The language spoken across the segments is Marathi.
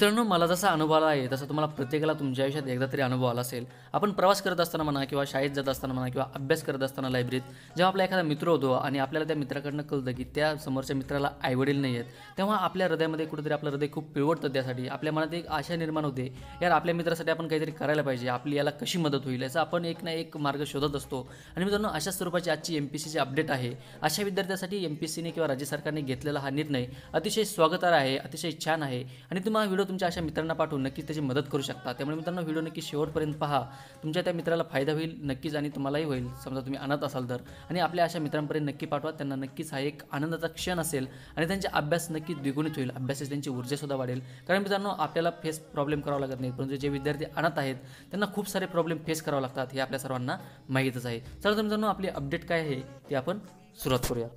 मित्रांनो मला जसा अनुभव आला आहे तसा तुम्हाला प्रत्येकाला तुमच्या आयुष्यात एकदा तरी अनुभव आला असेल आपण प्रवास करत असताना म्हणा किंवा शाळेत जात असताना म्हणा किंवा अभ्यास करत असताना लायब्ररीत जेव्हा आपला एखादा मित्र होतो आणि आपल्याला त्या मित्राकडनं कळतं की त्या समोरच्या मित्राला आईवडील नाही आहेत तेव्हा आपल्या हृदयामध्ये कुठेतरी आपलं हृदय खूप पिळवडतं त्यासाठी आपल्या मनात एक आशा निर्माण होते यार आपल्या मित्रासाठी आपण काहीतरी करायला पाहिजे आपली याला कशी मदत होईल याचा आपण एक ना एक मार्ग शोधत असतो आणि मित्रांनो अशा स्वरूपाची आजची एम पी सीची अपडेट आहे अशा विद्यार्थ्यासाठी एम पी सीने किंवा राज्य सरकारने घेतलेला हा निर्णय अतिशय स्वागतार आहे अतिशय छान आहे आणि तुम्हाला व्हिडिओ तुमच्या अशा मित्रांना पाठवून नक्कीच त्याची मदत करू शकता त्यामुळे मित्रांनो व्हिडिओ नक्की शेवटपर्यंत पहा तुमच्या त्या मित्राला फायदा होईल नक्कीच आणि तुम्हालाही होईल समजा तुम्ही आणत असाल तर आणि आपल्या अशा मित्रांपर्यंत नक्की पाठवा त्यांना नक्कीच हा एक आनंदाचा क्षण असेल आणि त्यांचा अभ्यास नक्की द्विगुणित होईल अभ्यासाची त्यांची ऊर्जासुद्धा वाढेल कारण मित्रांनो आपल्याला फेस प्रॉब्लेम करावा लागत नाही परंतु जे विद्यार्थी आणत आहेत त्यांना खूप सारे प्रॉब्लेम फेस करावे लागतात हे आपल्या सर्वांना माहीतच आहे चला तर मित्रांनो आपली अपडेट काय आहे ते आपण सुरुवात करूया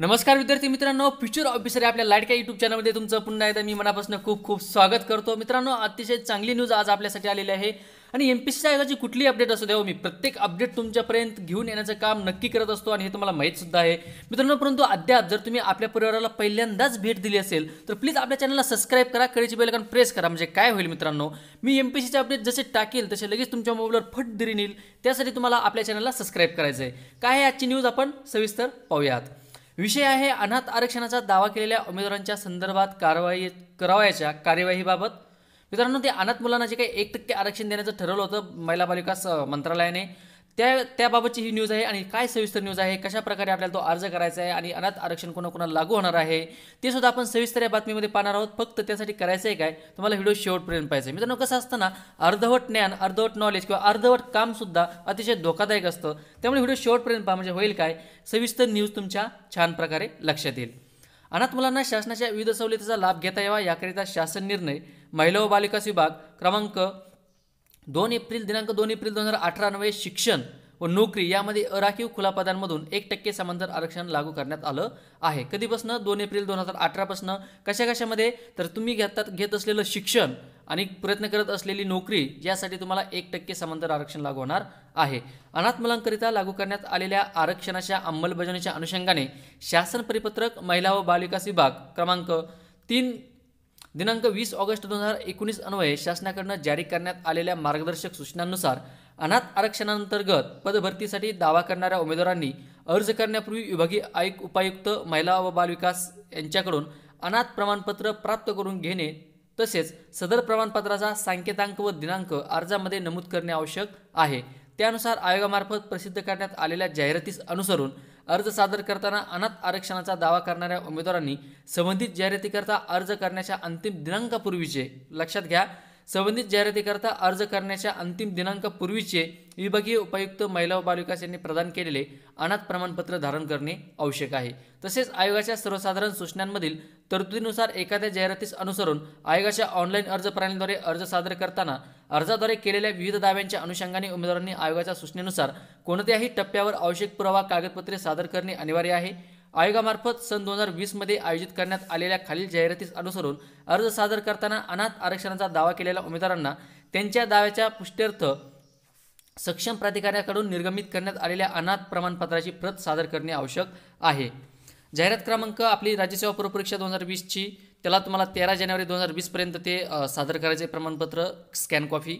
नमस्कार विद्यार्थी मित्रांनो फ्युचर ऑफिसर आपल्या लाडक्या युट्यूब चॅनलमध्ये तुमचं पुन्हा एकदा मी मनापासून खूप खूप स्वागत करतो मित्रांनो अतिशय चांगली न्यूज आज आपल्यासाठी आलेली आहे आणि एम पी सीच्या आयोगाची कुठली अपडेट असू द्यावं हो, मी प्रत्येक अपडेट तुमच्यापर्यंत घेऊन येण्याचं काम नक्की करत असतो आणि हे तुम्हाला माहीत सुद्धा आहे मित्रांनो परंतु अद्याप जर तुम्ही आपल्या परिवाराला पहिल्यांदाच भेट दिली असेल तर प्लीज आपल्या चॅनलला सबस्क्राईब करा कळीची कारण प्रेस करा म्हणजे काय होईल मित्रांनो मी एम पी सीचे अपडेट जसे टाकेल तसे लगेच तुमच्या मोबाईलवर फट दिरी नेईल त्यासाठी तुम्हाला आपल्या चॅनलला सबस्क्राईब करायचं आहे काय आजची न्यूज आपण सविस्तर पाहूयात विषय आहे अनाथ आरक्षणाचा दावा केलेल्या उमेदवारांच्या संदर्भात कारवाई करावयाच्या कार्यवाहीबाबत मित्रांनो ते अनाथ मुलांना जे काही एक टक्के आरक्षण देण्याचं ठरवलं होतं महिला बालिकास मंत्रालयाने त्या त्याबाबतची ही न्यूज आहे आणि काय सविस्तर न्यूज आहे कशा प्रकारे आपल्याला तो अर्ज करायचा आहे आणि अनाथ आरक्षण कोणाकोणा लागू होणार आहे ते सुद्धा आपण सविस्तर या बातमीमध्ये पाहणार आहोत फक्त त्यासाठी करायचं आहे काय तुम्हाला व्हिडिओ शेवटपर्यंत पाहिजे मित्रांनो कसं असतं ना अर्धवट ज्ञान अर्धवट नॉलेज किंवा अर्धवट काम सुद्धा अतिशय धोकादायक असतं त्यामुळे व्हिडिओ शेवटपर्यंत पहा म्हणजे होईल काय सविस्तर न्यूज तुमच्या छान प्रकारे लक्षात येईल अनाथ मुलांना शासनाच्या विविध सवलतीचा लाभ घेता यावा याकरिता शासन निर्णय महिला व बालिकास विभाग क्रमांक दोन एप्रिल दिनांक दोन एप्रिल दोन हजार अठरा नव्हे शिक्षण व नोकरी यामध्ये अराखीव खुला पदांमधून एक टक्के समांतर आरक्षण लागू करण्यात आलं आहे कधीपासनं दोन एप्रिल दोन हजार अठरापासून कशा कशामध्ये तर तुम्ही घेतात घेत असलेलं शिक्षण आणि प्रयत्न करत असलेली नोकरी यासाठी तुम्हाला एक टक्के समांतर आरक्षण लागू होणार आहे अनाथ मुलांकरिता लागू करण्यात आलेल्या आरक्षणाच्या अंमलबजावणीच्या अनुषंगाने शासन परिपत्रक महिला व बालविकास विभाग क्रमांक तीन दिनांक वीस ऑगस्ट दोन हजार एकोणीस अन्वये शासनाकडनं जारी करण्यात आलेल्या मार्गदर्शक सूचनांनुसार अनाथ आरक्षणांतर्गत पदभरतीसाठी दावा करणाऱ्या उमेदवारांनी अर्ज करण्यापूर्वी विभागीय आयुक्त उपायुक्त महिला व बालविकास यांच्याकडून अनाथ प्रमाणपत्र प्राप्त करून घेणे तसेच सदर प्रमाणपत्राचा सांकेतांक व दिनांक अर्जामध्ये नमूद करणे आवश्यक आहे त्यानुसार आयोगामार्फत प्रसिद्ध करण्यात आलेल्या जाहिरातीस अनुसरून अर्ज सादर करताना अनाथ आरक्षणाचा दावा करणाऱ्या उमेदवारांनी संबंधित जाहिरातीकरता अर्ज करण्याच्या अंतिम दिनांकापूर्वीचे लक्षात घ्या संबंधित जाहिरातीकरता अर्ज करण्याच्या अंतिम दिनांकापूर्वीचे विभागीय उपायुक्त महिला व बालविकास यांनी प्रदान केलेले अनाथ प्रमाणपत्र धारण करणे आवश्यक आहे तसेच आयोगाच्या सर्वसाधारण सूचनांमधील तरतुदीनुसार एखाद्या जाहिरातीस अनुसरून आयोगाच्या ऑनलाईन अर्ज प्रणालीद्वारे अर्ज सादर करताना अर्जाद्वारे केलेल्या विविध दाव्यांच्या अनुषंगाने उमेदवारांनी आयोगाच्या सूचनेनुसार कोणत्याही टप्प्यावर आवश्यक पुरावा कागदपत्रे सादर करणे अनिवार्य आहे आयोगामार्फत सन दोन हजार वीसमध्ये आयोजित करण्यात आलेल्या खालील जाहिरातीस अनुसरून अर्ज सादर करताना अनाथ आरक्षणाचा दावा केलेल्या उमेदवारांना त्यांच्या दाव्याच्या पुष्ट्यर्थ सक्षम प्राधिकाऱ्याकडून निर्गमित करण्यात आलेल्या अनाथ प्रमाणपत्राची प्रत सादर करणे आवश्यक आहे जाहिरात क्रमांक आपली राज्यसेवा पूर्वपरीक्षा दोन हजार वीसची त्याला तुम्हाला तेरा जानेवारी दोन हजार वीसपर्यंत ते सादर करायचे प्रमाणपत्र स्कॅन कॉफी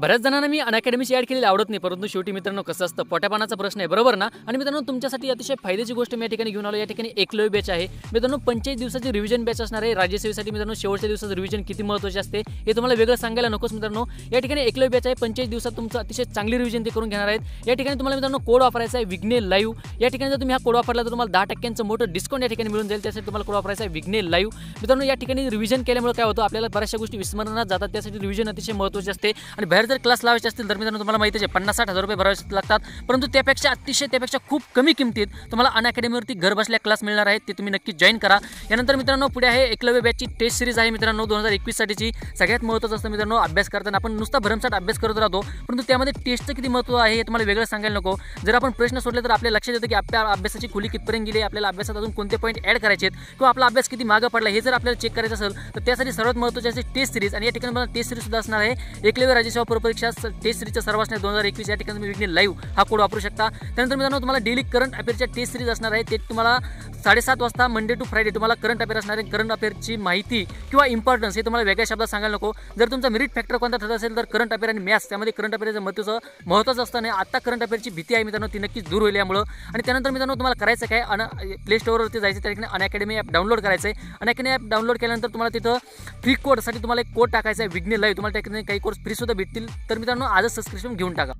बऱ्याच जणांना मी अनअकॅडमीची ॲड केलेली आवडत नाही परंतु शेवटी मित्रांनो कसं असतं पोट्यापानाचा प्रश्न आहे बरोबर ना आणि मित्रांनो तुमच्यासाठी अतिशय फायद्याची गोष्ट मी या ठिकाणी घेऊन आलो या ठिकाणी एकलव्य बॅच आहे मित्रांनो पंचवीस दिवसाची रिव्हिजन बॅच असणार आहे राज्यसेवेसाठी मित्रांनो शेवटच्या दिवसाचं रिव्हिजन किती महत्त्वाचे असते हे तुम्हाला वेगळं सांगायला नकोच मित्रांनो या ठिकाणी एकलव्य बॅच आहे पंचेचाळीस दिवसात तुमचं अतिशय चांगली रिव्हिजन ते करून घेणार आहेत या ठिकाणी तुम्हाला मित्रांनो कोड वापरायचा आहे विघ्ने लाईव्ह या ठिकाणी जर तुम्ही हा कोड वापरला तर तुम्हाला दहा टक्क्यांचं मोठं डिस्काउंट या ठिकाणी मिळून जाईल त्यासाठी तुम्हाला कोड वापरायचा आहे विग्ने लाईव्ह मित्रांनो या ठिकाणी रिव्हिजन केल्यामुळे काय होतं आपल्याला बऱ्याचशा गोष्टी विस्मरणात जातात त्यासाठी रिव्हिजन अतिशय महत्त्वाचे असते आणि बाहेर जर क्लास लावायचे असतील तर मित्रांनो तुम्हाला माहितीच आहे पन्नास साठ हजार रुपये भरावे लागतात परंतु त्यापेक्षा अतिशय त्यापेक्षा खूप कमी किमतीत तुम्हाला अनअकॅडमीवरती घर बसल्या क्लास मिळणार आहेत ते तुम्ही नक्की जॉईन करा यानंतर मित्रांनो पुढे आहे एकलव्य बॅचची टेस्ट सिरीज आहे मित्रांनो दोन हजार एकवीससाठीची सगळ्यात महत्त्वाचं असतं मित्रांनो अभ्यास करताना आपण नुसता भरमसाठ अभ्यास करत राहतो परंतु त्यामध्ये टेस्टचं किती महत्त्व आहे हे तुम्हाला वेगळं सांगायला नको जर आपण प्रश्न सोडले तर आपल्या लक्षात येतं की आपल्या अभ्यासाची खुली कितपर्यंत गेली आपल्याला अभ्यासात अजून कोणते पॉईंट ॲड करायचे किंवा आपला अभ्यास किती मागं पडला हे जर आपल्याला चेक करायचं असेल तर त्यासाठी सर्वात महत्वाचे असे टेस्ट सिरीज आणि या ठिकाणी मला टेस्ट सिरीज सुद्धा असणार आहे एकलव्य राजेशाह महापौर परीक्षा टेस्ट सिरीजच्या नाही दोन हजार एकवीस या ठिकाणी तुम्ही विघ्न लाईव्ह हा कोड वापरू शकता त्यानंतर मित्रांनो तुम्हाला डेली करंट अफेअरच्या टेस्ट सिरीज असणार आहे ते तुम्हाला साडेसात वाजता मंडे टू फ्रायडे तुम्हाला करंट अफेअर असणार आहे करंट अफेअरची माहिती किंवा इम्पॉर्टन्स हे तुम्हाला वेगळ्या शब्दात सांगायला नको जर तुमचा मेरिट फॅक्टर कोणता ठरत असेल तर करंट अफेअर आणि मॅथ्स त्यामध्ये करंट अफेअरचं महत्वाचं महत्वाचं असतं नाही आता करंट अफेअरची भीती आहे मित्रांनो ती नक्कीच दूर होईल यामुळं आणि त्यानंतर मित्रांनो तुम्हाला करायचं काय अन प्ले स्टोअरवरती जायचं त्या ठिकाणी अनअकॅडमी ॲप डाउनलोड करायचं आहे अनअकॅडमी ॲप डाउनलोड केल्यानंतर तुम्हाला तिथं फ्री कोडसाठी तुम्हाला एक कोड टाकायचा आहे विघ्न लाईव्ह तुम्हाला त्या ठिकाणी काही कोर्स फ्रीसुद्धा भेटतील असतील तर मित्रांनो आजच सबस्क्रिप्शन घेऊन टाका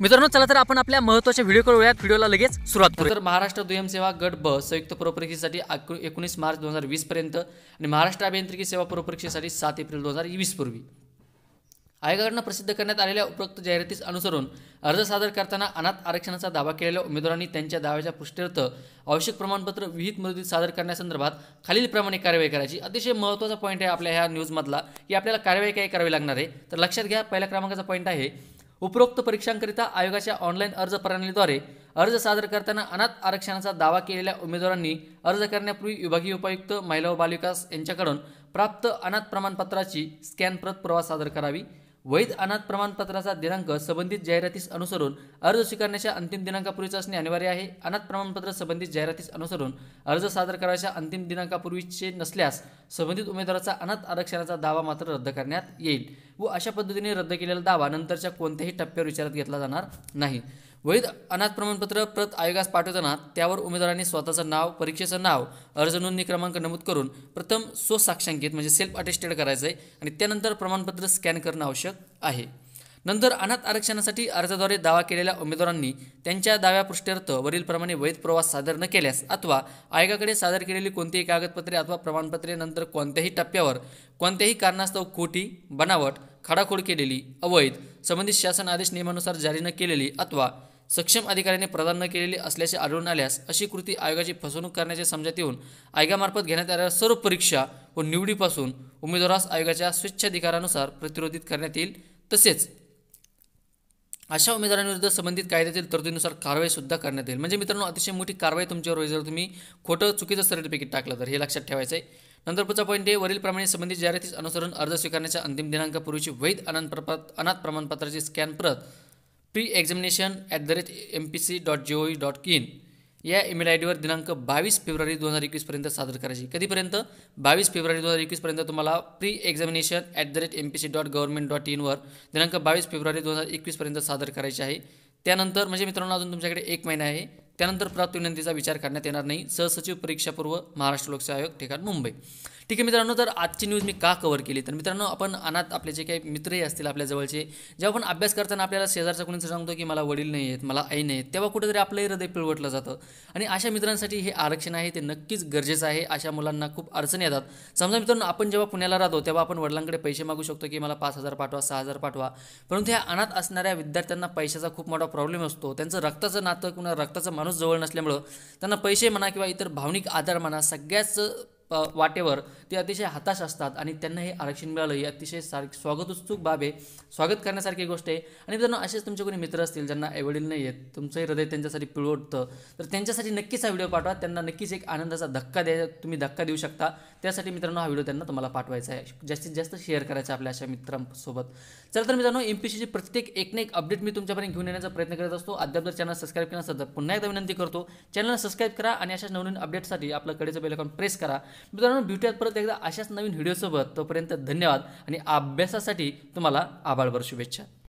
मित्रांनो चला तर आपण आपल्या महत्वाच्या व्हिडिओ करूयात व्हिडिओला लगेच सुरुवात करू तर महाराष्ट्र दुय्यम सेवा गट ब संयुक्त परीक्षेसाठी एकोणीस मार्च दोन हजार पर्यंत आणि महाराष्ट्र अभियांत्रिकी सेवा पूर्वपरीक्षेसाठी सात एप्रिल दोन हजार वीस पूर्वी आयोगाकडनं प्रसिद्ध करण्यात आलेल्या उपरोक्त जाहिरातीस अनुसरून अर्ज सादर करताना अनाथ आरक्षणाचा दावा केलेल्या उमेदवारांनी त्यांच्या दाव्याच्या पुष्टीर्थ आवश्यक प्रमाणपत्र विहित मुदतीत सादर करण्यासंदर्भात खालीलप्रमाणे कारवाई करायची अतिशय महत्त्वाचा पॉईंट आहे आपल्या ह्या न्यूजमधला की आपल्याला कारवाई काय करावी लागणार आहे तर लक्षात घ्या पहिल्या क्रमांकाचा पॉईंट आहे उपरोक्त परीक्षांकरिता आयोगाच्या ऑनलाईन अर्ज प्रणालीद्वारे अर्ज सादर करताना अनाथ आरक्षणाचा दावा केलेल्या उमेदवारांनी अर्ज करण्यापूर्वी विभागीय उपायुक्त महिला व बालविकास यांच्याकडून प्राप्त अनाथ प्रमाणपत्राची स्कॅन प्रत प्रवास सादर करावी वैध अनाथ प्रमाणपत्राचा दिनांक संबंधित जाहिरातीस अनुसरून अर्ज स्वीकारण्याच्या अंतिम दिनांकापूर्वीच असणे अनिवार्य आहे अनाथ प्रमाणपत्र संबंधित जाहिरातीस अनुसरून अर्ज सादर करायच्या अंतिम दिनांकापूर्वीचे नसल्यास संबंधित उमेदवाराचा अनाथ आरक्षणाचा दावा मात्र रद्द करण्यात येईल व अशा पद्धतीने रद्द केलेला दावा नंतरच्या कोणत्याही टप्प्यावर विचारात घेतला जाणार नाही वैध अनाथ प्रमाणपत्र प्रत आयोगास पाठवताना त्यावर उमेदवारांनी स्वतःचं नाव परीक्षेचं नाव अर्ज नोंदणी क्रमांक नमूद करून प्रथम स्वसाक्षांकित म्हणजे सेल्फ अटेस्टेड करायचं आहे आणि त्यानंतर प्रमाणपत्र स्कॅन करणं आवश्यक आहे नंतर अनाथ आरक्षणासाठी अर्जाद्वारे दावा केलेल्या उमेदवारांनी त्यांच्या दाव्या वरीलप्रमाणे वैध प्रवास सादर न केल्यास अथवा आयोगाकडे सादर केलेली कोणतीही कागदपत्रे अथवा प्रमाणपत्रे नंतर कोणत्याही टप्प्यावर कोणत्याही कारणास्तव खोटी बनावट खाडाखोड केलेली अवैध संबंधित शासन आदेश नियमानुसार जारी न केलेली अथवा सक्षम अधिकाऱ्याने प्रदान न केलेली असल्याचे आढळून आल्यास अशी कृती आयोगाची फसवणूक करण्याचे समजात येऊन आयोगामार्फत घेण्यात आलेल्या सर्व परीक्षा व निवडीपासून उमेदवारास आयोगाच्या स्वेच्छाधिकारानुसार प्रतिरोधित करण्यात येईल तसेच अशा उमेदवारांविरुद्ध संबंधित कायद्यातील तरतुदीनुसार कारवाई सुद्धा करण्यात येईल म्हणजे मित्रांनो अतिशय मोठी कारवाई तुमच्यावर होईल जर तुम्ही खोटं चुकीचं सर्टिफिकेट टाकलं तर हे लक्षात ठेवायचं आहे नंतर पुढचा पॉईंट आहे वरीलप्रमाणे संबंधित जाहिरातीस अनुसरून अर्ज स्वीकारण्याच्या अंतिम दिनांकापूर्वीची वैध अनाथ प्रमाणपत्राची स्कॅन प्रत pre examination at the rate M P C C dot G O E dot in email I डीवर दिनांक बावीस फेब्रुवारी दोन हजार एकवीसपर्यंत सादर करायची कधीपर्यंत बावीस फेब्रुवारी दोन हजार एकवीसपर्यंत तुम्हाला pre examination at the rate M P C dot government dot इनवर दिनांक बावीस फेब्रुवारी दोन हजार एकवीसपर्यंत सादर करायची आहे त्यानंतर म्हणजे मित्रांनो अजून तुमच्याकडे एक महिना आहे त्यानंतर प्राप्त विनंतीचा विचार करण्यात येणार नाही सहसचिव परीक्षापूर्व महाराष्ट्र लोकसेवा आयोग ठिकाण मुंबई ठीक आहे मित्रांनो तर आजची न्यूज मी का कव्हर केली तर मित्रांनो आपण अनाथ आपले जे काही मित्रही असतील आपल्या जवळचे जेव्हा आपण अभ्यास करताना आपल्याला शेजारचा कोणी सांगतो की मला वडील नाही आहेत मला आई नाही आहेत तेव्हा कुठेतरी आपलंही हृदय पिळवटलं जातं आणि अशा मित्रांसाठी हे आरक्षण आहे ते नक्कीच गरजेचं आहे अशा मुलांना खूप अडचणी येतात समजा मित्रांनो आपण जेव्हा पुण्याला राहतो तेव्हा आपण वडिलांकडे पैसे मागू शकतो की मला पाच हजार पाठवा सहा हजार पाठवा परंतु ह्या अनाथ असणाऱ्या विद्यार्थ्यांना पैशाचा खूप मोठा प्रॉब्लेम असतो त्यांचं रक्ताचं नातं किंवा रक्ताचं माणूस माणूस जवळ नसल्यामुळं त्यांना पैसे म्हणा किंवा इतर भावनिक आधार म्हणा सगळ्याच वाटेवर ते अतिशय हताश असतात आणि त्यांना हे आरक्षण मिळालं ही अतिशय सारखी स्वागतोत्सुक बाब आहे स्वागत करण्यासारखी गोष्ट आहे आणि त्यांना असेच तुमचे कोणी मित्र असतील ज्यांना आईवडील नाही आहेत तुमचंही हृदय त्यांच्यासाठी पिळवटतं तर त्यांच्यासाठी नक्कीच हा व्हिडिओ पाठवा त्यांना नक्कीच एक आनंदाचा धक्का द्या तुम्ही धक्का देऊ शकता त्यासाठी मित्रांनो हा व्हिडिओ त्यांना तुम्हाला पाठवायचा आहे जास्तीत जास्त शेअर करायचा आपल्या अशा मित्रांसोबत चला तर मित्रांनो एम पी सीची प्रत्येक एक ना एक अपडेट मी तुमच्यापर्यंत घेऊन येण्याचा प्रयत्न करत असतो अद्याप जर चॅनल सबस्क्राईब केला पुन्हा एकदा विनंती करतो चॅनलला सबस्क्राईब करा आणि अशा नवनवीन अपडेटसाठी आपलं कडेचं बेलकॉन प्रेस करा मित्रांनो भेटूयात परत एकदा अशाच नवीन व्हिडिओसोबत तोपर्यंत धन्यवाद आणि अभ्यासासाठी तुम्हाला आभाळभर शुभेच्छा